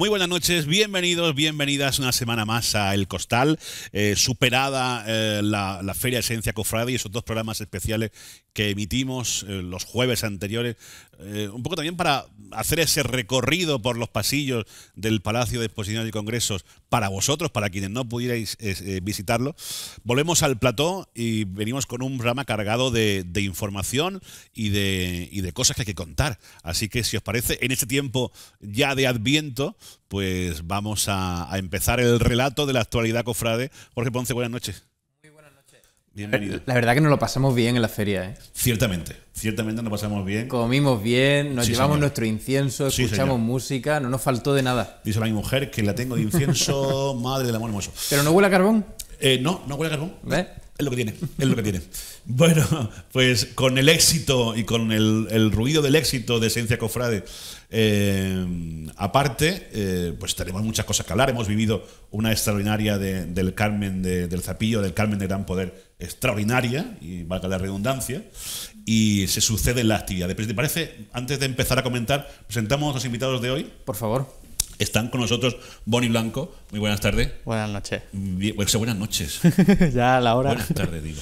Muy buenas noches, bienvenidos, bienvenidas una semana más a El Costal. Eh, superada eh, la, Feria Esencia Cofrade y esos dos programas especiales que emitimos eh, los jueves anteriores eh, un poco también para hacer ese recorrido por los pasillos del Palacio de Exposiciones y Congresos para vosotros, para quienes no pudierais eh, visitarlo. Volvemos al plató y venimos con un rama cargado de, información y de, cosas que hay que contar. Así que si os parece, en este tiempo ya de Adviento, pues vamos a, a empezar el relato de la actualidad, cofrade. Jorge Ponce, buenas noches. Bienvenido. La verdad que nos lo pasamos bien en la feria, ¿eh? Ciertamente, ciertamente nos pasamos bien. Comimos bien, nos llevamos nuestro incienso, escuchamos música, no nos faltó de nada. Dice la mi mujer que la tengo de incienso, madre del amor hermoso. ¿Pero no huele a carbón? Eh, no, no huele a carbón. Es lo que tiene, es lo que tiene. Bueno, pues con el éxito y con el, ruido del éxito de Esencia Cofrade, eh, aparte, pues tenemos muchas cosas que hablar. Hemos vivido una extraordinaria del Carmen del Zapillo, del Carmen de Gran Poder extraordinaria, y valga la redundancia, y se sucede en la actividad. ¿Te parece, antes de empezar a comentar, presentamos a los invitados de hoy? Por favor. Están con nosotros Bonnie Blanco. Muy buenas tardes. Buenas noches. Pues buenas noches. ya a la hora. Buenas tardes, digo.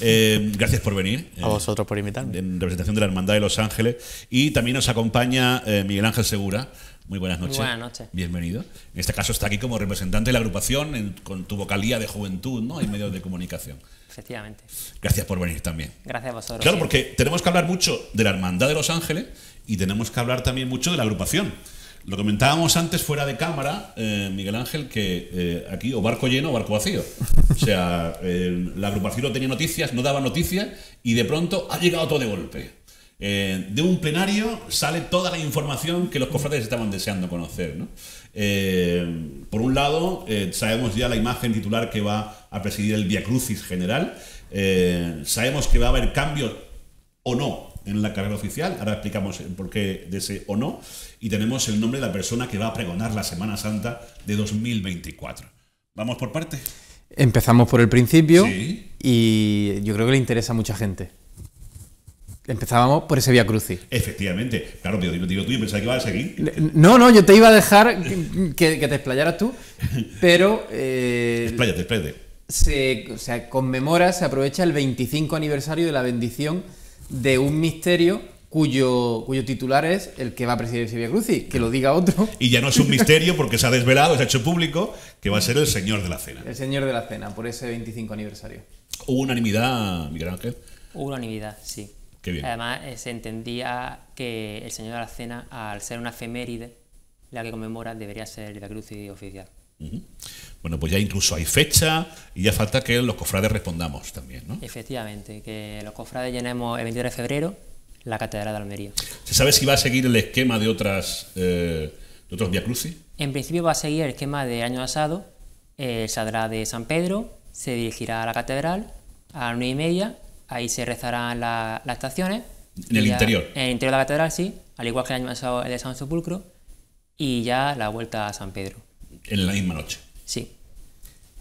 Eh, gracias por venir. A eh, vosotros por invitarme. En representación de la Hermandad de Los Ángeles. Y también nos acompaña eh, Miguel Ángel Segura. Muy buenas noches. Buenas noches. Bienvenido. En este caso está aquí como representante de la agrupación con tu vocalía de juventud ¿no? en medios de comunicación. Efectivamente. Gracias por venir también. Gracias a vosotros. Claro, porque tenemos que hablar mucho de la Hermandad de los Ángeles y tenemos que hablar también mucho de la agrupación. Lo comentábamos antes fuera de cámara, eh, Miguel Ángel, que eh, aquí o barco lleno o barco vacío. O sea, eh, la agrupación no tenía noticias, no daba noticias y de pronto ha llegado todo de golpe. de un plenario sale toda la información que los cofrades estaban deseando conocer. ¿no? Eh, por un lado, eh, sabemos ya la imagen titular que va a presidir el Via Crucis general. Eh, sabemos que va a haber cambios o no en la carrera oficial. Ahora explicamos por qué de ese o no. Y tenemos el nombre de la persona que va a pregonar la Semana Santa de 2024. ¿Vamos por partes? Empezamos por el principio y yo creo que le interesa a mucha gente. Empezábamos por ese Vía Crucis. Efectivamente. Claro, digo, digo tú, y pensaba que ibas a seguir. No, no, yo te iba a dejar que, te explayaras tú, pero... Eh, Se, conmemora, se aprovecha el 25 aniversario de la bendición de un misterio cuyo, cuyo titular es el que va a presidir ese Via Crucis, que lo diga otro. Y ya no es un misterio porque se ha desvelado, se ha hecho público, que va a ser el Señor de la Cena. El Señor de la Cena, por ese 25 aniversario. Hubo unanimidad, Miguel Ángel. Hubo unanimidad, sí. Además, eh, se entendía que el Señor de la Cena, al ser una efeméride, la que conmemora debería ser la cruz oficial. Bueno, pues ya incluso hay fecha y ya falta que los cofrades respondamos también, ¿no? Efectivamente, que los cofrades llenemos el 23 de febrero la Catedral de Almería. ¿Se sabe si va a seguir el esquema de otras eh, otros En principio va a seguir el esquema de año pasado. el eh, saldrá de San Pedro, se dirigirá a la Catedral a las y media Ahí se rezarán las estaciones. En el interior. En el interior de la catedral, sí. Al igual que el año pasado el de San Sepulcro. Y ya la vuelta a San Pedro. En la misma noche. Sí.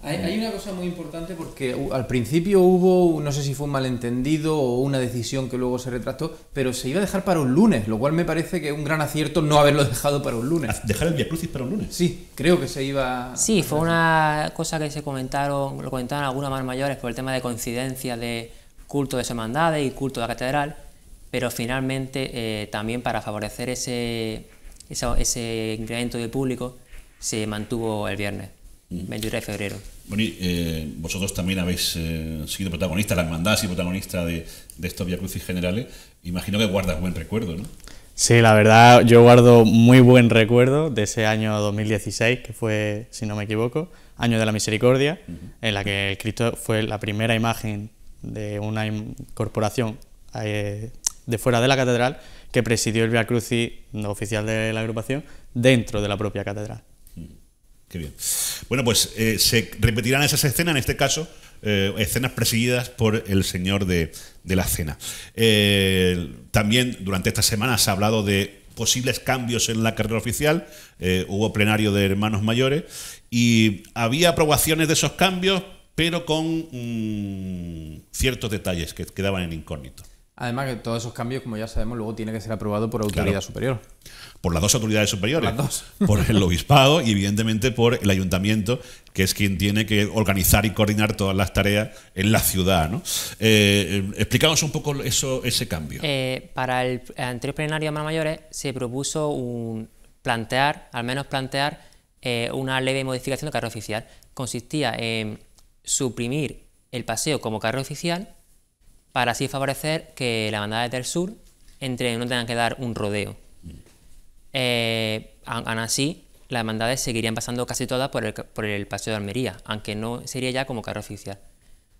Hay, una cosa muy importante porque uh, al principio hubo, uh, no sé si fue un malentendido o una decisión que luego se retractó, pero se iba a dejar para un lunes, lo cual me parece que es un gran acierto no haberlo dejado para un lunes. Ah, ¿Dejar el Via Crucis para un lunes? Sí, creo que se iba. Sí, fue una cosa que se comentaron, lo comentaron algunas más mayores por el tema de coincidencia de culto de su y culto de la catedral, pero finalmente eh, también para favorecer ese, ese, incremento de público se mantuvo el viernes, 23 mm. de febrero. Bueno, eh, vosotros también habéis eh, sido protagonista, la hermandad ha sido protagonista de, estos Via Crucis generales. Imagino que guardas buen recuerdo, ¿no? Sí, la verdad, yo guardo muy buen recuerdo de ese año 2016, que fue, si no me equivoco, Año de la Misericordia, en la que el Cristo fue la primera imagen de una corporación eh, de fuera de la catedral que presidió el Via no oficial de la agrupación dentro de la propia catedral. Mm, qué bien. Bueno, pues eh, se repetirán esas escenas, en este caso, eh, escenas presididas por el Señor de, de la Cena. también durante esta semana se ha hablado de posibles cambios en la carrera oficial, hubo plenario de hermanos mayores y había aprobaciones de esos cambios, pero con mm, ciertos detalles que quedaban en incógnito. Además que todos esos cambios, como ya sabemos, luego tiene que ser aprobado por autoridad superior. Por las dos autoridades superiores. Por, las dos. por el obispado y evidentemente por el ayuntamiento, que es quien tiene que organizar y coordinar todas las tareas en la ciudad. ¿no? Eh, eh, un poco eso, ese cambio. Eh, para el anterior plenario de Mayores se propuso un, plantear, al menos plantear, una ley de modificación de carro oficial. Consistía en suprimir el paseo como carro oficial para así favorecer que la bandada del sur entre no tengan que dar un rodeo. Eh, aún así, las bandades seguirían pasando casi todas por el, por el, paseo de Almería, aunque no sería ya como carro oficial.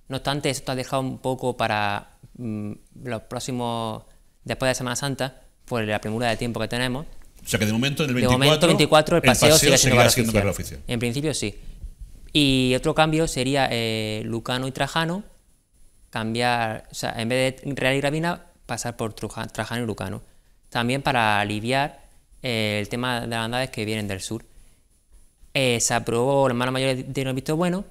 No obstante, esto ha dejado un poco para mm, los próximos, después de Semana Santa, por la premura de tiempo que tenemos. O sea que de momento en el 24, el, paseo, sigue siendo, oficial. En principio sí. Y otro cambio sería eh, Lucano y Trajano, cambiar, o sea, en vez de Real y Gravina, pasar por Trajano y Lucano. También para aliviar eh, el tema de las andades que vienen del sur. Eh, se aprobó el manos mayor de un visto bueno,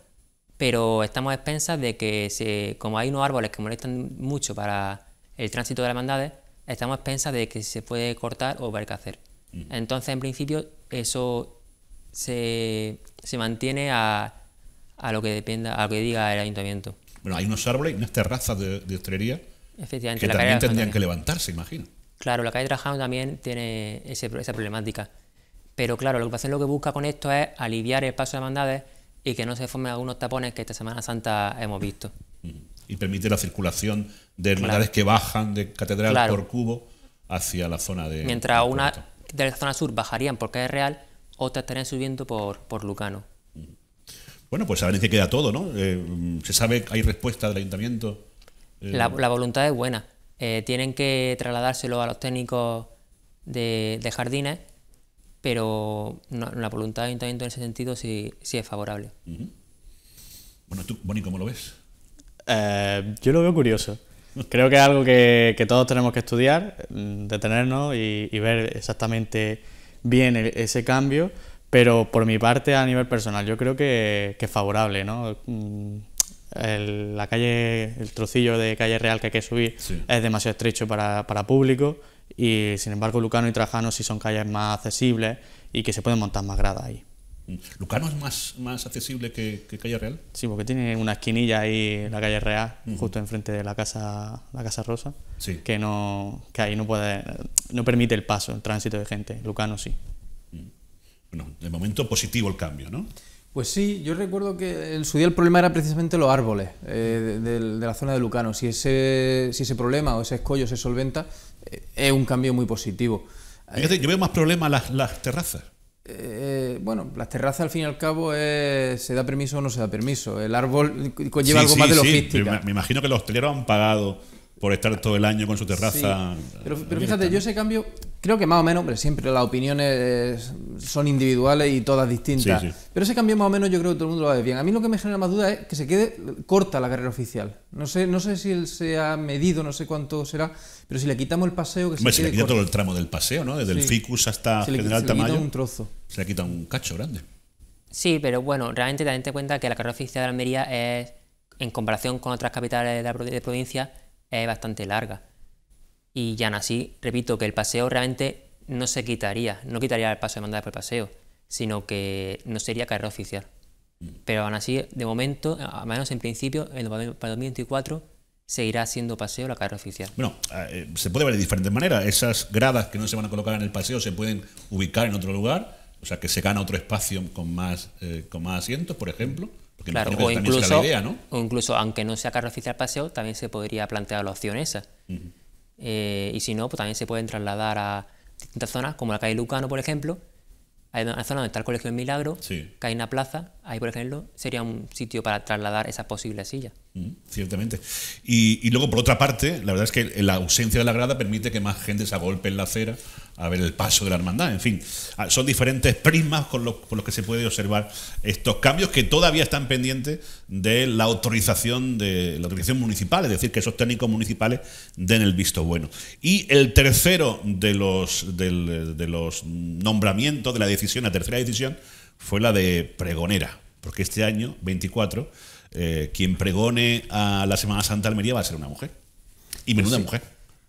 pero estamos a expensas de que, se, como hay unos árboles que molestan mucho para el tránsito de las hermandades, estamos a expensas de que se puede cortar o ver qué hacer. Mm. Entonces, en principio, eso se, mantiene a, a, lo que dependa, a lo que diga el ayuntamiento. Bueno, hay unos árboles, unas terrazas de, de hostelería Efectivamente, que también tendrían que levantarse, imagino. Claro, la calle Trajano también tiene ese, esa problemática. Pero claro, que lo que busca con esto es aliviar el paso de hermandades y que no se formen algunos tapones que esta Semana Santa hemos visto. Y permite la circulación de hermandades que bajan de catedral por cubo hacia la zona de. Mientras una de la zona sur bajarían porque es real, o te estarían subiendo por, Lucano. Bueno, pues a ver queda todo, ¿no? Eh, ¿Se sabe, hay respuesta del ayuntamiento? Eh, la, voluntad es buena. Eh, tienen que trasladárselo a los técnicos de, jardines, pero la voluntad del ayuntamiento en ese sentido sí, es favorable. Bueno, tú, Boni, ¿cómo lo ves? yo lo veo curioso. Creo que es algo que, todos tenemos que estudiar, mm, detenernos y ver exactamente bien ese cambio, pero por mi parte a nivel personal yo creo que, es favorable, mm, El, la calle, el trocillo de calle real que hay que subir es demasiado estrecho para, para, público y sin embargo Lucano y Trajano sí son calles más accesibles y que se pueden montar más gradas ahí. ¿Lucano es más, accesible que, Calle Real? Sí, porque tiene una esquinilla ahí, la Calle Real, justo enfrente de la Casa, la casa Rosa, que, no, que ahí no, puede, no permite el paso, el tránsito de gente. Lucano sí. Mm. Bueno, de momento positivo el cambio, ¿no? Pues sí, yo recuerdo que en su día el problema era precisamente los árboles eh, de, la zona de Lucano. Si ese, si ese problema o ese escollo se solventa, eh, es un cambio muy positivo. Fíjate, yo veo más problemas las terrazas eh, bueno, las terrazas al fin y al cabo se da permiso o no se da permiso. El árbol conlleva algo más de logística. Sí. Me imagino que los hosteleros han pagado por estar todo el año con su terraza. pero fíjate, yo ese cambio Creo que más o menos, pero siempre las opiniones eh, son individuales y todas distintas. Pero ese cambio más o menos yo creo que todo el mundo lo ve bien. A mí lo que me genera más duda es que se quede corta la carrera oficial. No sé, no sé si él se ha medido, no sé cuánto será, pero si le quitamos el paseo... Que hombre, se, le quita todo el tramo del paseo, ¿no? Desde el Ficus hasta General le, se le quita un trozo. Se le quita un cacho grande. Sí, pero bueno, realmente te en cuenta que la carrera oficial de Almería es, en comparación con otras capitales de provincia, es bastante larga. Y ya así, repito, que el paseo realmente no se quitaría, no quitaría el paso de mandar por el paseo, sino que no sería carrera oficial. Pero aún así, de momento, al menos en principio, en, para 2024 seguirá siendo paseo la carrera oficial. Bueno, eh, se puede ver de diferentes maneras. Esas gradas que no se van a colocar en el paseo se pueden ubicar en otro lugar, o sea que se gana otro espacio con más, eh, con más asientos, por ejemplo. o incluso, ¿no? incluso, aunque no sea carrera oficial paseo, también se podría plantear la opción esa. Eh, y si no, pues también se pueden trasladar a distintas zonas, como la calle Lucano, por ejemplo. Hay una zona donde está el Colegio del Milagro, sí. que hay una plaza, ahí por ejemplo sería un sitio para trasladar esas posibles sillas. Mm, ciertamente. Y, y, luego, por otra parte, la verdad es que la ausencia de la grada permite que más gente se agolpe en la acera a ver el paso de la hermandad. En fin, ah, son diferentes prismas con los, por los que se puede observar estos cambios que todavía están pendientes de la autorización de la autorización municipal, es decir, que esos técnicos municipales den el visto bueno. Y el tercero de los, de, los nombramientos, de la decisión, la tercera decisión, fue la de pregonera, porque este año, 24, eh, quien pregone a la Semana Santa Almería va a ser una mujer. Y menuda mujer.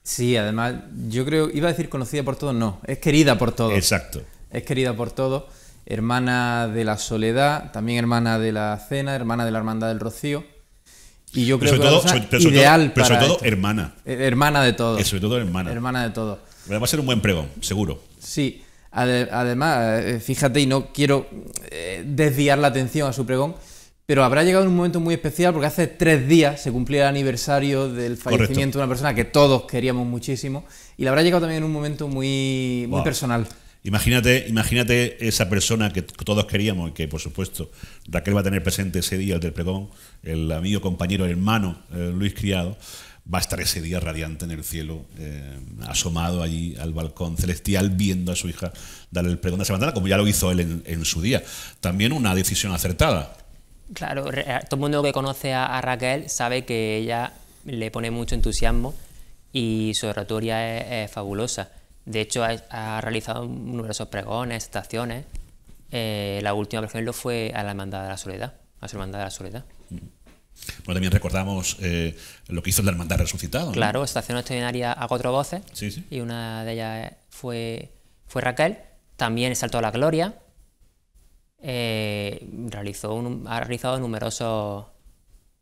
Sí, además, yo creo, iba a decir conocida por todos, no, es querida por todos. Exacto. Es querida por todos, hermana de la soledad, también hermana de la cena, hermana de la hermandad del rocío. Y yo creo que es ideal pero sobre todo hermana. Hermana de todos. Sobre todo hermana. Hermana de todos. Va a ser un buen pregón, seguro. Sí, además, eh, fíjate, y no quiero eh, desviar la atención a su pregón, pero habrá llegado un momento muy especial porque hace tres días se cumplía el aniversario del fallecimiento de una persona que todos queríamos muchísimo y le habrá llegado también en un momento muy, personal. Imagínate, imagínate esa persona que todos queríamos y que, por supuesto, Raquel va a tener presente ese día, el del pregón, el amigo, compañero, hermano eh, Luis Criado, va a estar ese día radiante en el cielo, eh, asomado allí al balcón celestial, viendo a su hija darle el pregón de Semana como ya lo hizo él en su día. También una decisión acertada Claro, todo el mundo que conoce a, Raquel sabe que ella le pone mucho entusiasmo y su oratoria es, fabulosa. De hecho, ha, realizado numerosos pregones, estaciones. Eh, la última, por ejemplo, fue a la Hermandad de la Soledad, a su Hermandad de la Soledad. Mm. Bueno, también recordamos eh, lo que hizo la Hermandad Resucitado. Claro, estación extraordinaria a cuatro voces. Y una de ellas fue, fue Raquel. También saltó a la Gloria, eh, realizó un, ha realizado numerosos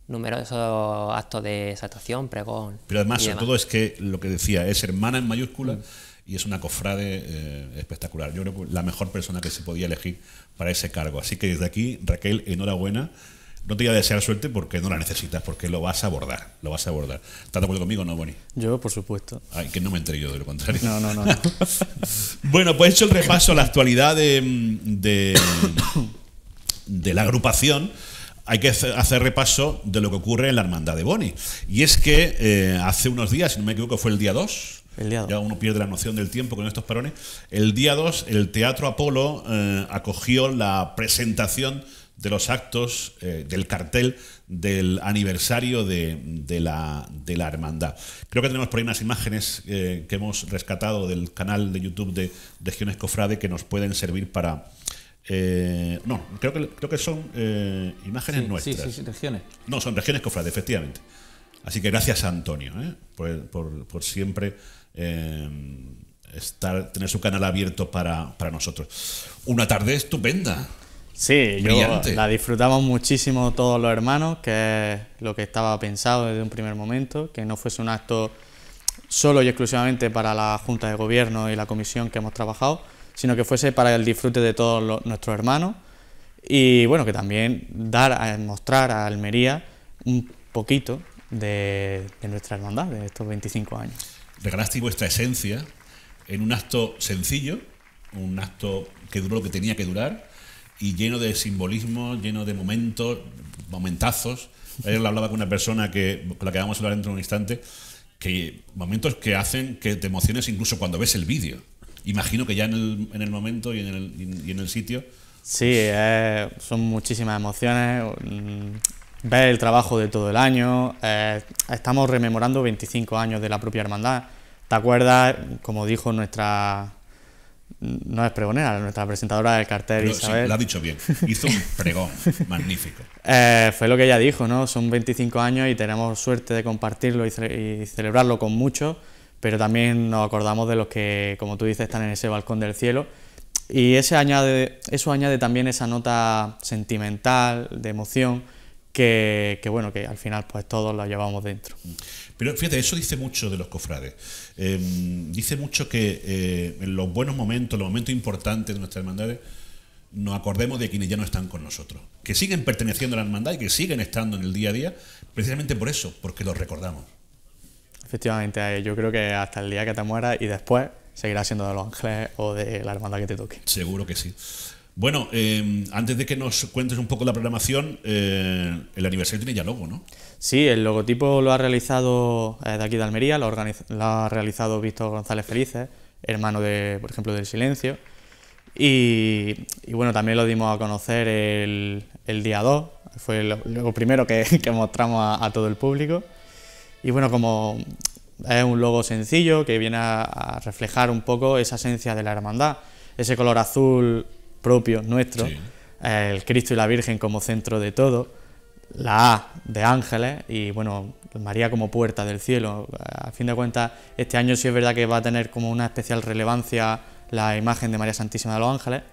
numerosos actos de exaltación, pregón. Pero además, sobre todo, es que lo que decía es hermana en mayúscula mm. y es una cofrade eh, espectacular. Yo creo que la mejor persona que se podía elegir para ese cargo. Así que desde aquí, Raquel, enhorabuena no te voy a desear suerte porque no la necesitas, porque lo vas a abordar, lo vas a abordar. ¿Estás de acuerdo conmigo no, Bonnie? Yo, por supuesto. Ay, que no me entre yo de lo contrario. No, no, no. bueno, pues hecho el repaso a la actualidad de, de, la agrupación hay que hacer repaso de lo que ocurre en la hermandad de Boni. Y es que eh, hace unos días, si no me equivoco, fue el día 2. El día Ya uno pierde la noción del tiempo con estos parones. El día 2, el Teatro Apolo eh, acogió la presentación de los actos, eh, del cartel del aniversario de, de, la, hermandad. Creo que tenemos por ahí unas imágenes eh, que hemos rescatado del canal de YouTube de Regiones Cofrade que nos pueden servir para... Eh, no, creo que, creo que son imágenes nuestras. Sí, sí, regiones. No, son regiones cofrade, efectivamente. Así que gracias a Antonio por, por, siempre estar, tener su canal abierto para, para nosotros. Una tarde estupenda. Sí, yo la disfrutamos muchísimo todos los hermanos, que es lo que estaba pensado desde un primer momento, que no fuese un acto solo y exclusivamente para la Junta de Gobierno y la comisión que hemos trabajado, sino que fuese para el disfrute de todos nuestros hermanos y bueno, que también dar a eh, mostrar a Almería un poquito de, nuestra hermandad de estos 25 años. Regalasteis vuestra esencia en un acto sencillo, un acto que duró lo que tenía que durar, y lleno de simbolismo, lleno de momentos, momentazos. Ayer hablaba con una persona que, con la que vamos a hablar dentro de un instante, que momentos que hacen que te emociones incluso cuando ves el vídeo. Imagino que ya en el, en el momento y en el, y en el sitio. Sí, eh, son muchísimas emociones. Mm, Ver el trabajo de todo el año. Eh, estamos rememorando 25 años de la propia hermandad. ¿Te acuerdas, como dijo nuestra no es pregonera, nuestra presentadora del cartel, Isabel. Sí, lo ha dicho bien. Hizo un pregón magnífico. Eh, fue lo que ella dijo, ¿no? Son 25 años y tenemos suerte de compartirlo y, y celebrarlo con muchos, pero también nos acordamos de los que, como tú dices, están en ese balcón del cielo. Y ese añade, eso añade también esa nota sentimental, de emoción, que, bueno, que al final pues todos la llevamos dentro. Pero fíjate, eso dice mucho de los cofrades. Em, dice mucho que eh, en los buenos momentos, los momentos importantes de nuestras hermandades, nos acordemos de quienes ya no están con nosotros, que siguen perteneciendo a la hermandad y que siguen estando en el día a día, precisamente por eso, porque los recordamos. Efectivamente, yo creo que hasta el día que te mueras y después seguirá siendo de los ángeles o de la hermandad que te toque. Seguro que sí. Bueno, em, antes de que nos cuentes un poco la programación, eh, el aniversario tiene ya logo, ¿no? Sí, el logotipo lo ha realizado eh, de aquí de Almería, lo, ha realizado Víctor González Felices, hermano de, por ejemplo, del Silencio. Y, bueno, también lo dimos a conocer el, día 2, fue lo, primero que, mostramos a, todo el público. Y bueno, como es un logo sencillo que viene a reflejar un poco esa esencia de la hermandad, ese color azul propios nuestro, el Cristo y la Virgen como centro de todo, la A de ángeles y bueno, María como puerta del cielo. A fin de cuentas, este año sí es verdad que va a tener como una especial relevancia la imagen de María Santísima de los Ángeles.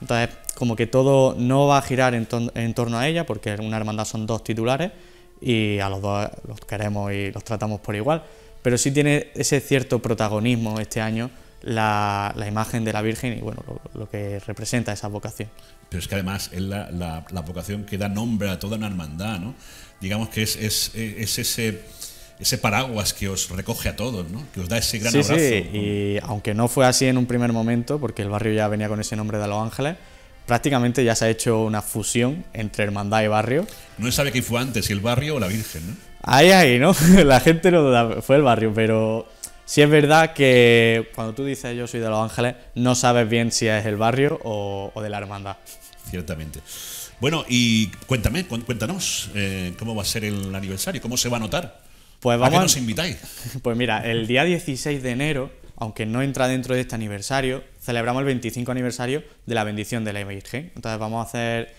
Entonces, como que todo no va a girar en, en torno a ella, porque en una hermandad son dos titulares y a los dos los queremos y los tratamos por igual. Pero sí tiene ese cierto protagonismo este año la, imagen de la Virgen y bueno, lo, que representa esa vocación. Pero es que además es la, vocación que da nombre a toda una hermandad, ¿no? Digamos que es, ese ese paraguas que os recoge a todos, ¿no? que os da ese gran abrazo. Sí, y aunque no fue así en un primer momento, porque el barrio ya venía con ese nombre de Los Ángeles, prácticamente ya se ha hecho una fusión entre hermandad y barrio. No se sabe quién fue antes, si el barrio o la Virgen, ¿no? Ahí, ahí, ¿no? la gente no duda, fue el barrio, pero si es verdad que cuando tú dices yo soy de Los Ángeles, no sabes bien si es el barrio o, de la hermandad. Ciertamente. Bueno, y cuéntame, cuéntanos, eh, ¿cómo va a ser el aniversario? ¿Cómo se va a notar? Pues vamos, ¿A qué nos invitáis? Pues mira, el día 16 de enero, aunque no entra dentro de este aniversario, celebramos el 25 aniversario de la bendición de la Virgen. Entonces vamos a hacer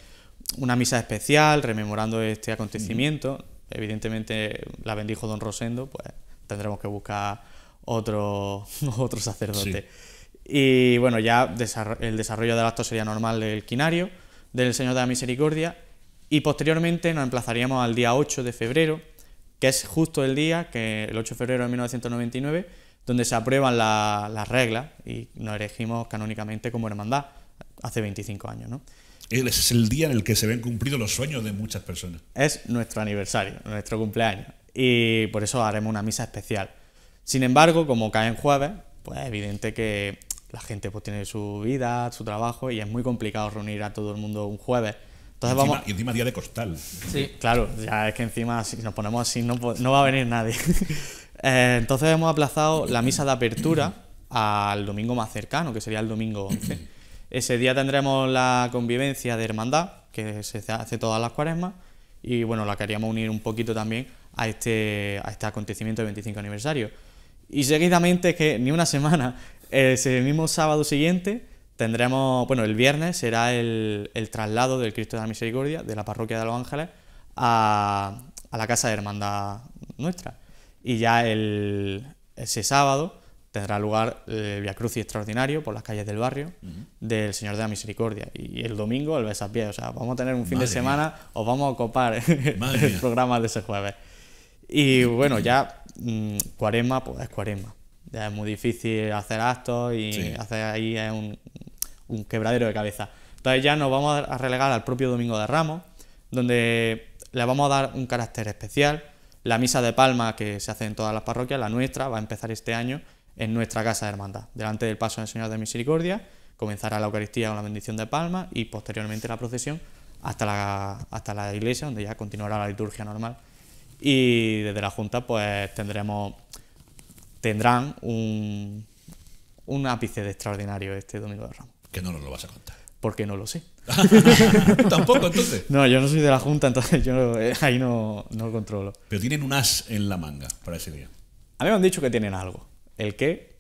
una misa especial rememorando este acontecimiento. Evidentemente la bendijo don Rosendo, pues tendremos que buscar otro, otro sacerdote. Y bueno, ya el desarrollo del acto sería normal del quinario del Señor de la Misericordia y posteriormente nos emplazaríamos al día 8 de febrero, que es justo el día, que el 8 de febrero de 1999, donde se aprueban las reglas y nos elegimos canónicamente como hermandad hace 25 años. ¿no? Ese es el día en el que se ven cumplidos los sueños de muchas personas. Es nuestro aniversario, nuestro cumpleaños. Y por eso haremos una misa especial. Sin embargo, como cae en jueves, pues es evidente que la gente pues tiene su vida, su trabajo y es muy complicado reunir a todo el mundo un jueves. Entonces y encima, vamos... día de costal. Sí, claro, ya es que encima si nos ponemos así no, no va a venir nadie. Eh, entonces hemos aplazado la misa de apertura al domingo más cercano, que sería el domingo 11. Ese día tendremos la convivencia de hermandad, que se hace todas las cuaresmas, y bueno, la queríamos unir un poquito también a este, a este acontecimiento del 25 aniversario. Y seguidamente, que ni una semana, eh, ese mismo sábado siguiente tendremos, bueno, el viernes será el, traslado del Cristo de la Misericordia de la parroquia de Los Ángeles a, la casa de hermandad nuestra. Y ya ese sábado tendrá lugar el eh, Via extraordinario por las calles del barrio del Señor de la Misericordia. Y el domingo el Besapié. O sea, vamos a tener un fin de semana, os vamos a ocupar el programa de ese jueves. Y bueno, ya Mm, cuaresma, pues es cuaresma. Ya es muy difícil hacer actos y hacer ahí es un, un, quebradero de cabeza. Entonces ya nos vamos a relegar al propio Domingo de Ramos, donde le vamos a dar un carácter especial. La misa de palma que se hace en todas las parroquias, la nuestra, va a empezar este año en nuestra casa de hermandad, delante del paso del Señor de Misericordia. Comenzará la Eucaristía con la bendición de palma y posteriormente la procesión hasta la, hasta la iglesia, donde ya continuará la liturgia normal y desde la Junta pues tendremos, tendrán un, un ápice de extraordinario este Domingo de Ramos. Que no nos lo vas a contar. Porque no lo sé. Tampoco, entonces. No, yo no soy de la Junta, entonces yo eh, ahí no, no controlo. Pero tienen un as en la manga para ese día. A mí me han dicho que tienen algo. El que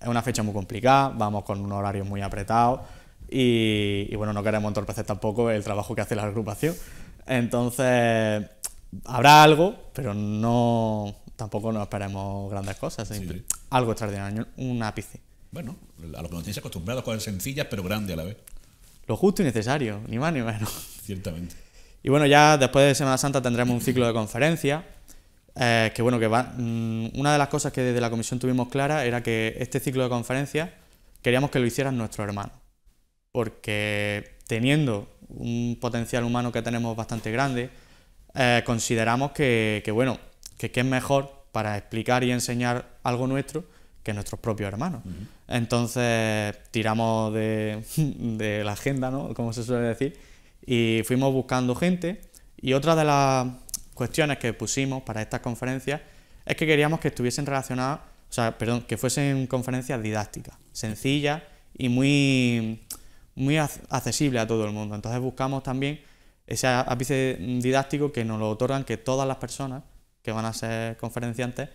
es una fecha muy complicada, vamos con un horario muy apretado y, y bueno, no queremos entorpecer tampoco el trabajo que hace la agrupación. Entonces, habrá algo, pero no tampoco nos esperemos grandes cosas. Algo extraordinario, un ápice. Bueno, a lo que nos tienes acostumbrados, cosas sencillas pero grandes a la vez. Lo justo y necesario, ni más ni menos. Ciertamente. Y bueno, ya después de Semana Santa tendremos un ciclo de conferencias. Eh, que bueno, que va, mm, una de las cosas que desde la comisión tuvimos clara era que este ciclo de conferencias queríamos que lo hicieran nuestros hermanos. Porque teniendo un potencial humano que tenemos bastante grande, eh, consideramos que, bueno, que, es mejor para explicar y enseñar algo nuestro que nuestros propios hermanos. Entonces tiramos de, la agenda, ¿no? Como se suele decir, y fuimos buscando gente. Y otra de las cuestiones que pusimos para estas conferencias es que queríamos que estuviesen relacionadas, o sea, perdón, que fuesen conferencias didácticas, sencillas y muy, muy accesibles a todo el mundo. Entonces buscamos también ese ápice didáctico que nos lo otorgan que todas las personas que van a ser conferenciantes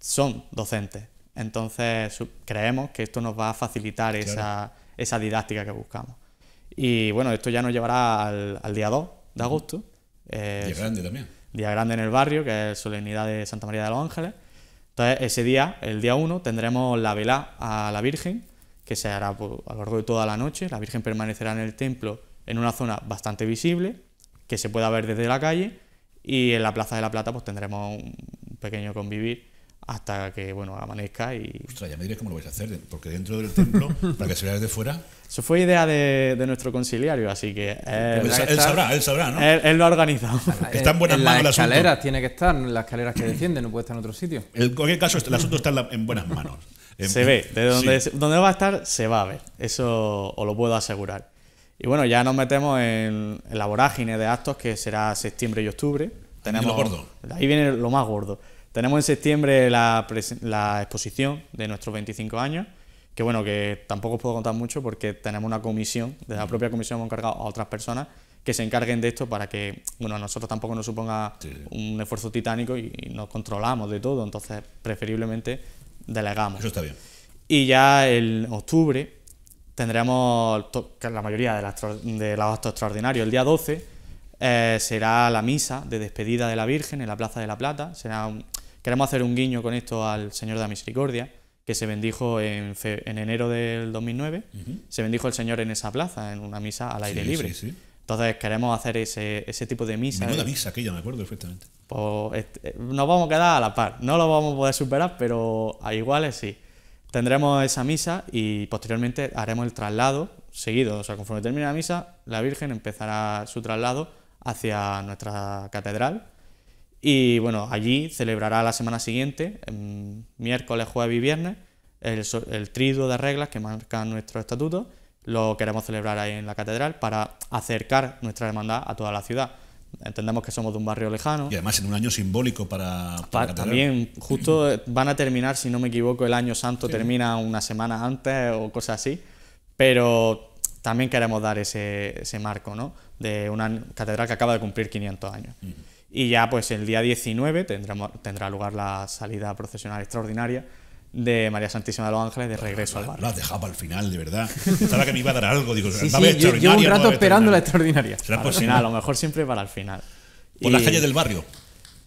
son docentes. Entonces creemos que esto nos va a facilitar esa, didáctica que buscamos. Y bueno, esto ya nos llevará al, día 2 de agosto. día grande también. Día grande en el barrio, que es Solemnidad de Santa María de los Ángeles. Entonces ese día, el día 1, tendremos la vela a la Virgen, que se hará pues, a lo largo de toda la noche. La Virgen permanecerá en el templo en una zona bastante visible, que se pueda ver desde la calle, y en la Plaza de la Plata pues tendremos un pequeño convivir hasta que bueno amanezca y... Ostras, ya me diréis cómo lo vais a hacer, porque dentro del templo, para que se vea desde fuera... Eso fue idea de, nuestro conciliario, así que... Eh, pues él, sabrá, él sabrá, ¿no? Él, lo ha organizado. Está en buenas manos las escaleras tiene que estar, en las escaleras que defiende, no puede estar en otro sitio. En cualquier caso, el asunto está en, buenas manos. se ve, de donde va a estar se va a ver, eso os lo puedo asegurar. Y bueno, ya nos metemos en, la vorágine de actos que será septiembre y octubre. Tenemos, lo gordo. Ahí viene lo más gordo. Tenemos en septiembre la, exposición de nuestros 25 años, que bueno, que tampoco os puedo contar mucho porque tenemos una comisión, de la propia comisión hemos encargado a otras personas que se encarguen de esto para que, bueno, nosotros tampoco nos suponga un esfuerzo titánico y, y, nos controlamos de todo, entonces preferiblemente delegamos. Eso está bien. Y ya en octubre tendremos la mayoría de, los actos extraordinarios. El día 12 eh, será la misa de despedida de la Virgen en la Plaza de la Plata. Será queremos hacer un guiño con esto al Señor de la Misericordia, que se bendijo en, enero del 2009. Se bendijo el Señor en esa plaza, en una misa al aire libre. Entonces queremos hacer ese, tipo de misa. Menuda misa, aquella me acuerdo perfectamente. Pues, este, nos vamos a quedar a la par. No lo vamos a poder superar, pero a iguales sí. Tendremos esa misa y posteriormente haremos el traslado seguido. O sea, conforme termine la misa, la Virgen empezará su traslado hacia nuestra catedral. Y bueno, allí celebrará la semana siguiente, miércoles, jueves y viernes, el, triduo de reglas que marca nuestro estatuto. Lo queremos celebrar ahí en la catedral para acercar nuestra hermandad a toda la ciudad entendemos que somos de un barrio lejano. Y además en un año simbólico para... para también, justo van a terminar, si no me equivoco, el año santo termina una semana antes o cosas así, pero también queremos dar ese, ese marco, ¿no? De una catedral que acaba de cumplir 500 años. Y ya pues el día 19 tendrá lugar la salida procesional extraordinaria, de María Santísima de los Ángeles de regreso al barrio. La dejaba al final, de verdad. pensaba que me iba a dar algo, digo, yo, un rato esperando la extraordinaria. ¿Será final, a lo mejor siempre para el final. ¿Por las calles del barrio?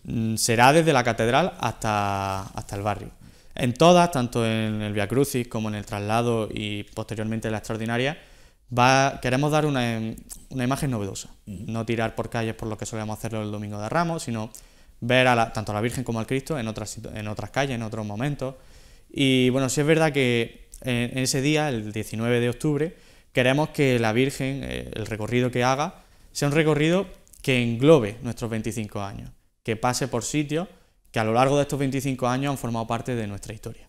Mm, será desde la catedral hasta, hasta el barrio. En todas, tanto en el Via Crucis como en el traslado y posteriormente en la extraordinaria, va, queremos dar una, em, imagen novedosa. No tirar por calles por lo que solemos hacerlo el domingo de Ramos, sino ver a tanto a la Virgen como al Cristo en otras, en otras calles, en otros momentos y bueno, si es verdad que en ese día, el 19 de octubre, queremos que la Virgen, eh, el recorrido que haga, sea un recorrido que englobe nuestros 25 años, que pase por sitios que a lo largo de estos 25 años han formado parte de nuestra historia.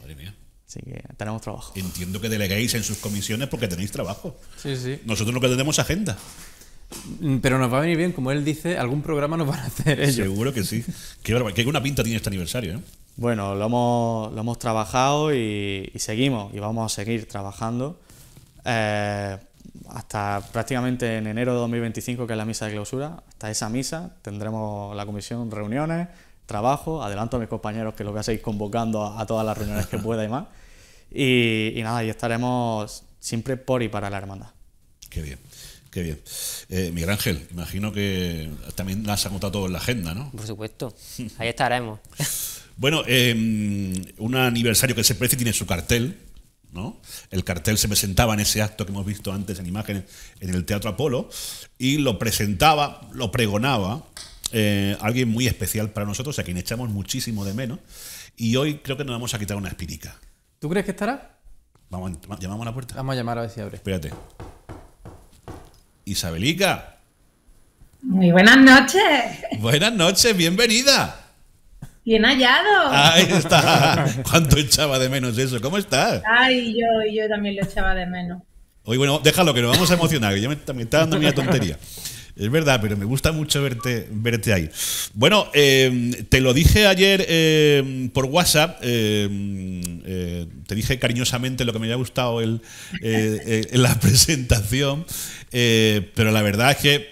Madre mía. Así que tenemos trabajo. Entiendo que deleguéis en sus comisiones porque tenéis trabajo. Sí, sí. Nosotros no que tenemos agenda. Mm, pero nos va a venir bien, como él dice, algún programa nos van a hacer Seguro que sí. Qué, una qué buena pinta tiene este aniversario, ¿eh? Bueno, lo hemos, trabajado y, seguimos, y vamos a seguir trabajando eh, hasta prácticamente en enero de 2025, que es la misa de clausura. Hasta esa misa tendremos la comisión reuniones, trabajo, adelanto a mis compañeros que los voy a seguir convocando a, todas las reuniones que pueda y más. Y, y nada, y estaremos siempre por y para la hermandad. Qué bien. Qué bien. Eh, Miguel Ángel, imagino que también las has anotado todo en la agenda, ¿no? Por supuesto, ahí estaremos. bueno, em, un aniversario que se precie tiene su cartel, ¿no? El cartel se presentaba en ese acto que hemos visto antes en imágenes en el Teatro Apolo y lo presentaba, lo pregonaba eh, alguien muy especial para nosotros, a quien echamos muchísimo de menos. Y hoy creo que nos vamos a quitar una espirica. ¿Tú crees que estará? Vamos, llamamos a la puerta. Vamos a llamar a ver si abre. Espérate. Isabelica. Muy buenas noches. Buenas noches, bienvenida. Bien hallado. Ahí está. ¿Cuánto echaba de menos eso? ¿Cómo estás? Ay, yo, yo también lo echaba de menos. Oye, bueno, déjalo que nos vamos a emocionar, que ya me, me está dando mi tontería. Es verdad, pero me gusta mucho verte, verte ahí. Bueno, em, te lo dije ayer em, por WhatsApp, em, eh, te dije cariñosamente lo que me había gustado eh, eh, en la presentación, pero la verdad es que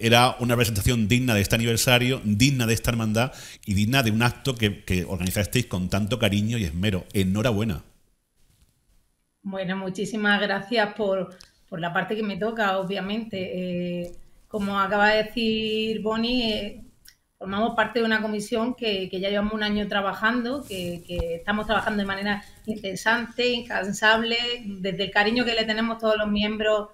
era una presentación digna de este aniversario, digna de esta hermandad y digna de un acto que, organizasteis con tanto cariño y esmero. Enhorabuena. Bueno, muchísimas gracias por, la parte que me toca, obviamente como acaba de decir Bonnie, eh, formamos parte de una comisión que, ya llevamos un año trabajando, que, estamos trabajando de manera interesante, incansable, desde el cariño que le tenemos todos los miembros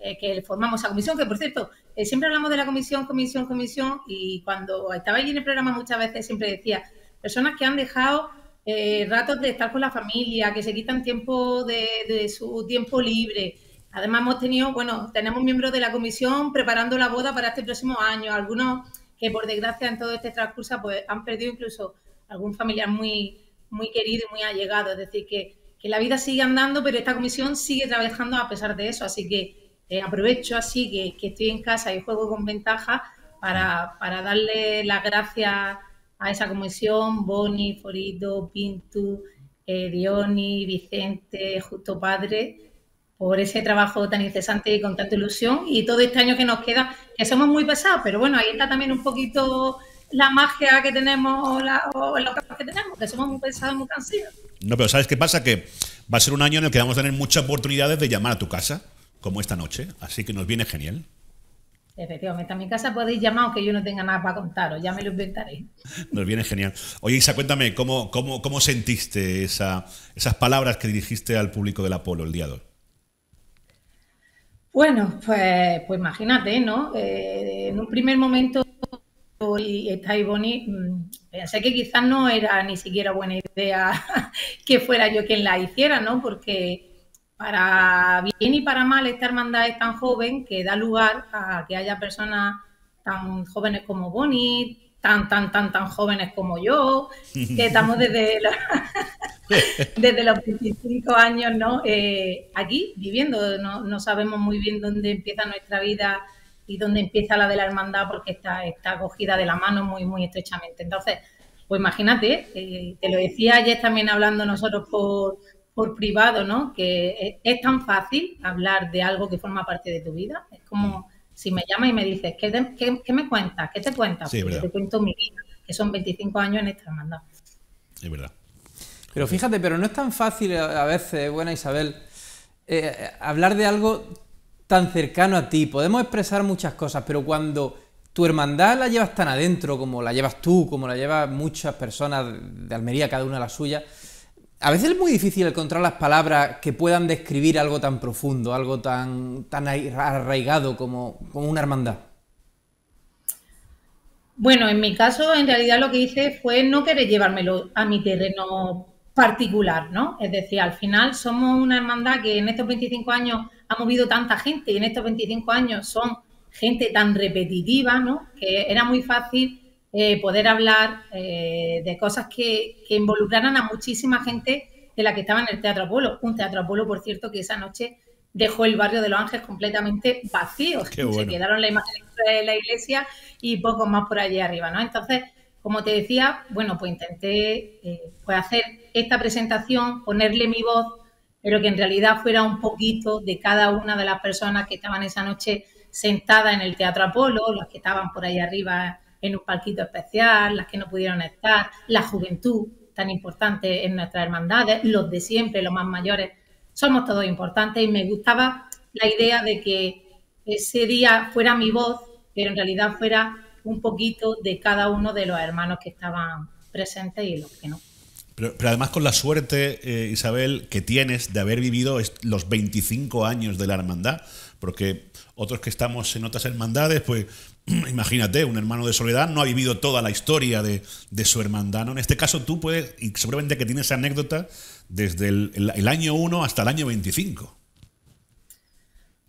eh, que formamos esa comisión, que por cierto, eh, siempre hablamos de la comisión, comisión, comisión, y cuando estaba allí en el programa muchas veces siempre decía, personas que han dejado ratos de estar con la familia, que se quitan tiempo de, de su tiempo libre, Además hemos tenido, bueno, tenemos miembros de la comisión preparando la boda para este próximo año, algunos que por desgracia en todo este transcurso pues, han perdido incluso algún familiar muy, muy querido y muy allegado. Es decir, que, la vida sigue andando, pero esta comisión sigue trabajando a pesar de eso. Así que eh, aprovecho así que, estoy en casa y juego con ventaja para, darle las gracias a esa comisión, Boni, Forito, Pintu, Diony, eh, Dioni, Vicente, Justo Padre por ese trabajo tan interesante y con tanta ilusión y todo este año que nos queda, que somos muy pesados, pero bueno, ahí está también un poquito la magia que tenemos o la, o que tenemos, que somos muy pesados, muy cansados. No, pero ¿sabes qué pasa? Que va a ser un año en el que vamos a tener muchas oportunidades de llamar a tu casa, como esta noche, así que nos viene genial. Efectivamente, a mi casa podéis llamar aunque yo no tenga nada para contaros, ya me lo inventaré. Nos viene genial. Oye, Isa, cuéntame, ¿cómo, cómo, sentiste esas palabras que dirigiste al público del Apolo el día 2? Bueno, pues, pues imagínate, ¿no? Eh, en un primer momento, y estáis Ivoni, mm, pensé que quizás no era ni siquiera buena idea que fuera yo quien la hiciera, ¿no? Porque para bien y para mal esta hermandad es tan joven que da lugar a que haya personas tan jóvenes como Bonnie, tan, tan, tan, tan jóvenes como yo, que estamos desde los, desde los 25 años ¿no? Eh, aquí viviendo. No, no, sabemos muy bien dónde empieza nuestra vida y dónde empieza la de la hermandad porque está, está cogida de la mano muy, muy estrechamente. Entonces, pues imagínate, eh, te lo decía ayer también hablando nosotros por, por privado, ¿no? Que es, tan fácil hablar de algo que forma parte de tu vida. Es como si me llama y me dices, ¿qué, me cuentas? ¿Qué te cuentas? Sí, pues te cuento mi vida, que son 25 años en esta hermandad. Es verdad. Pero fíjate, pero no es tan fácil a veces, eh, buena Isabel, eh, hablar de algo tan cercano a ti. Podemos expresar muchas cosas, pero cuando tu hermandad la llevas tan adentro como la llevas tú, como la llevan muchas personas de Almería, cada una la suya, a veces es muy difícil encontrar las palabras que puedan describir algo tan profundo, algo tan, tan arraigado como, como una hermandad. Bueno, en mi caso, en realidad lo que hice fue no querer llevármelo a mi terreno particular, ¿no? Es decir, al final somos una hermandad que en estos 25 años ha movido tanta gente y en estos 25 años son gente tan repetitiva, ¿no? Que era muy fácil eh, poder hablar eh, de cosas que, que, involucraran a muchísima gente de la que estaba en el Teatro Apolo. Un Teatro Apolo, por cierto, que esa noche dejó el barrio de Los Ángeles completamente vacío. Se quedaron la imagen de la iglesia y pocos más por allí arriba, ¿no? Entonces, como te decía, bueno, pues intenté eh, pues hacer esta presentación, ponerle mi voz, pero que en realidad fuera un poquito de cada una de las personas que estaban esa noche sentadas en el Teatro Apolo, las que estaban por ahí arriba en un palquito especial, las que no pudieron estar, la juventud tan importante en nuestras hermandades, los de siempre, los más mayores, somos todos importantes y me gustaba la idea de que ese día fuera mi voz, pero en realidad fuera un poquito de cada uno de los hermanos que estaban presentes y los que no. Pero, además con la suerte, eh, Isabel, que tienes de haber vivido los 25 años de la hermandad, porque otros que estamos en otras hermandades, pues imagínate, un hermano de soledad no ha vivido toda la historia de, de su hermandad. ¿no? En este caso tú puedes, y seguramente que tienes esa anécdota desde el, año 1 hasta el año 25.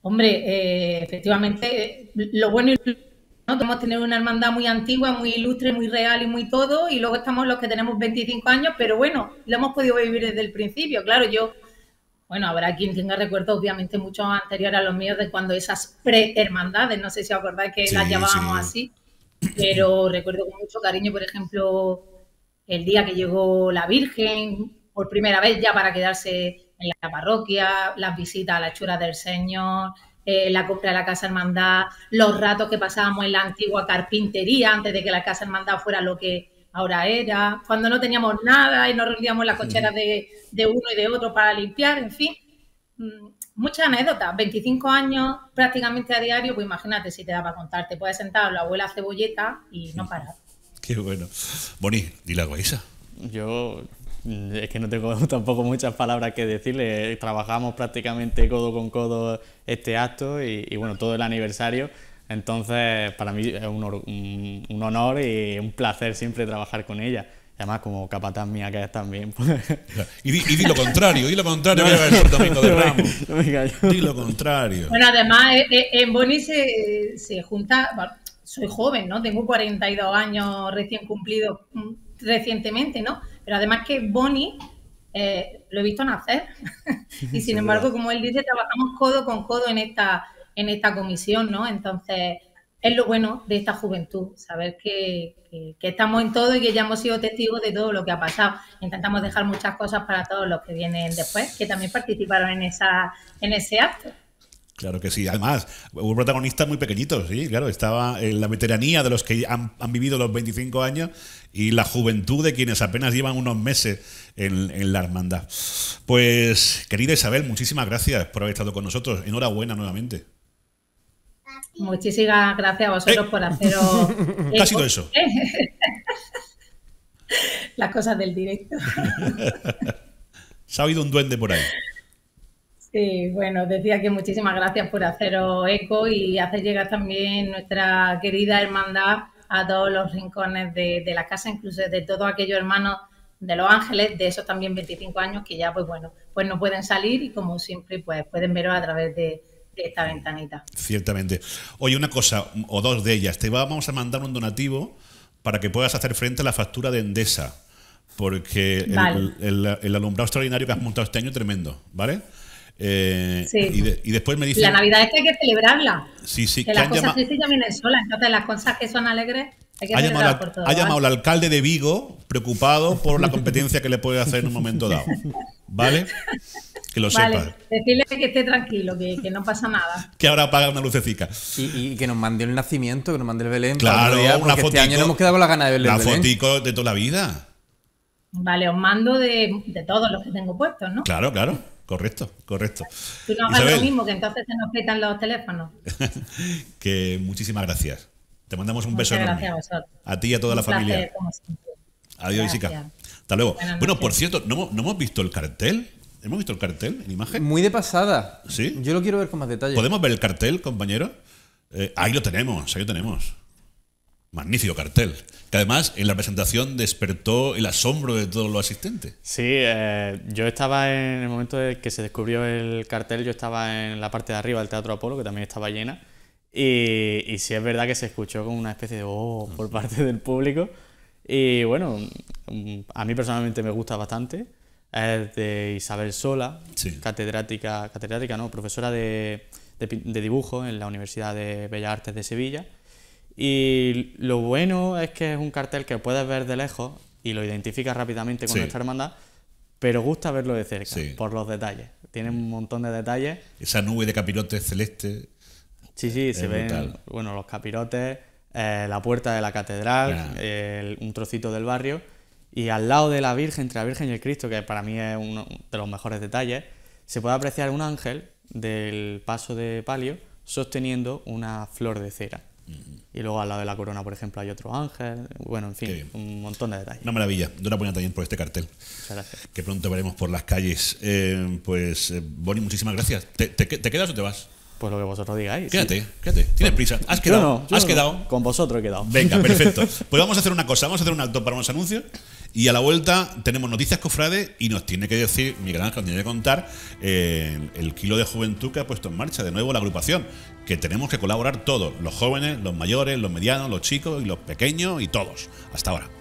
Hombre, eh, efectivamente, lo bueno es ¿no? Podemos tener una hermandad muy antigua, muy ilustre, muy real y muy todo, y luego estamos los que tenemos 25 años, pero bueno, lo hemos podido vivir desde el principio. Claro, yo bueno, habrá quien tenga recuerdos obviamente mucho anteriores a los míos de cuando esas pre-hermandades, no sé si acordáis que las llamábamos así, pero recuerdo con mucho cariño, por ejemplo, el día que llegó la Virgen por primera vez ya para quedarse en la parroquia, las visitas a la hechura del Señor, eh, la compra de la Casa Hermandad, los ratos que pasábamos en la antigua carpintería antes de que la Casa Hermandad fuera lo que ahora era, cuando no teníamos nada y nos rendíamos las cocheras de, uno y de otro para limpiar, en fin, mm, muchas anécdotas, 25 años prácticamente a diario, pues imagínate si te da para contar, te puedes sentar a la abuela cebolleta y no parar. Qué bueno. Boni, dila la Yo mm, es que no tengo tampoco muchas palabras que decirle, trabajamos prácticamente codo con codo este acto y bueno, todo el aniversario. Entonces, para mí es un, honor y un placer siempre trabajar con ella. Además, como capataz mía que es también. Pues y, di, lo contrario, di lo contrario no, lo contrario. Bueno, además, eh, eh, en Boni se, se junta. soy joven, ¿no? Tengo 42 años recién cumplidos mm, recientemente, ¿no? Pero además que Boni eh, lo he visto nacer y sin embargo, como él dice, trabajamos codo con codo en esta en esta comisión, ¿no? Entonces, es lo bueno de esta juventud, saber que, estamos en todo y que ya hemos sido testigos de todo lo que ha pasado. Intentamos dejar muchas cosas para todos los que vienen después, que también participaron en, esa, en ese acto. Claro que sí. Además, hubo protagonistas muy pequeñitos, sí, claro. Estaba en eh, la veteranía de los que han, vivido los 25 años y la juventud de quienes apenas llevan unos meses en, en, la hermandad. Pues, querida Isabel, muchísimas gracias por haber estado con nosotros. Enhorabuena nuevamente. Muchísimas gracias a vosotros eh. por haceros. ha eso? Eh, las cosas del directo. Se ha oído un duende por ahí. Sí, bueno, decía que muchísimas gracias por haceros eco y hacer llegar también nuestra querida hermandad a todos los rincones de, de la casa, incluso de todos aquellos hermanos de Los Ángeles, de esos también 25 años que ya, pues bueno, pues no pueden salir y como siempre, pues pueden veros a través de, esta ventanita. Ciertamente. Oye, una cosa, o dos de ellas. Te vamos a mandar un donativo para que puedas hacer frente a la factura de Endesa. Porque el, alumbrado extraordinario que has montado este año es tremendo, ¿vale? Eh, y, después me dice La Navidad es que hay que celebrarla. Sí, sí, que, las cosas tristes ya vienen solas. Entonces, las cosas que son alegres ha llamado, por ha llamado, el alcalde de Vigo preocupado por la competencia que le puede hacer en un momento dado. ¿Vale? lo vale, sepa. Decirle que esté tranquilo, que, que, no pasa nada. que ahora apaga una lucecica. Y, y, que nos mande el nacimiento, que nos mande el Belén. Claro, una este fotico. año hemos quedado con la gana de Belén. La de toda la vida. Vale, os mando de, de todos los que tengo puestos, ¿no? Claro, claro. Correcto, correcto. Tú no hagas lo mismo, que entonces se nos petan los teléfonos. que muchísimas gracias. Te mandamos un beso enorme. A, vosotros. a ti y a toda la familia. Adiós, Isica. Hasta luego. Bueno, por cierto, ¿no hemos visto el cartel? ¿Hemos visto el cartel en imagen? Muy de pasada. ¿Sí? Yo lo quiero ver con más detalle. ¿Podemos ver el cartel, compañero? Eh, ahí lo tenemos, ahí lo tenemos. Magnífico cartel. Que además en la presentación despertó el asombro de todos los asistentes. Sí, eh, yo estaba en el momento de que se descubrió el cartel, yo estaba en la parte de arriba del Teatro Apolo, que también estaba llena. Y, y sí es verdad que se escuchó como una especie de oh por mm. parte del público. Y bueno, mm, a mí personalmente me gusta bastante es de Isabel Sola, catedrática, catedrática, no, profesora de, dibujo en la Universidad de Bellas Artes de Sevilla. Y lo bueno es que es un cartel que puedes ver de lejos y lo identificas rápidamente con esta nuestra hermandad, pero gusta verlo de cerca por los detalles. Tiene un montón de detalles. Esa nube de capirotes celeste. Sí, sí, se ven bueno, los capirotes, eh, la puerta de la catedral, un trocito del barrio y al lado de la Virgen, entre la Virgen y el Cristo, que para mí es uno de los mejores detalles, se puede apreciar un ángel del paso de palio sosteniendo una flor de cera. Mm. Y luego al lado de la corona, por ejemplo, hay otro ángel. Bueno, en fin, un montón de detalles. Una maravilla. una buena también por este cartel. gracias. Que pronto veremos por las calles. Eh, pues, eh, Bonnie, muchísimas gracias. ¿Te, te, quedas o te vas? Pues lo que vosotros digáis. Quédate, quédate. Tienes prisa. Has quedado. no, has quedado. Con vosotros he quedado. Venga, perfecto. Pues vamos a hacer una cosa. Vamos a hacer un alto para unos anuncios. Y a la vuelta tenemos noticias cofrades y nos tiene que decir, Miguel Ángel, nos tiene que contar eh, el kilo de juventud que ha puesto en marcha de nuevo la agrupación, que tenemos que colaborar todos, los jóvenes, los mayores, los medianos, los chicos y los pequeños y todos. Hasta ahora.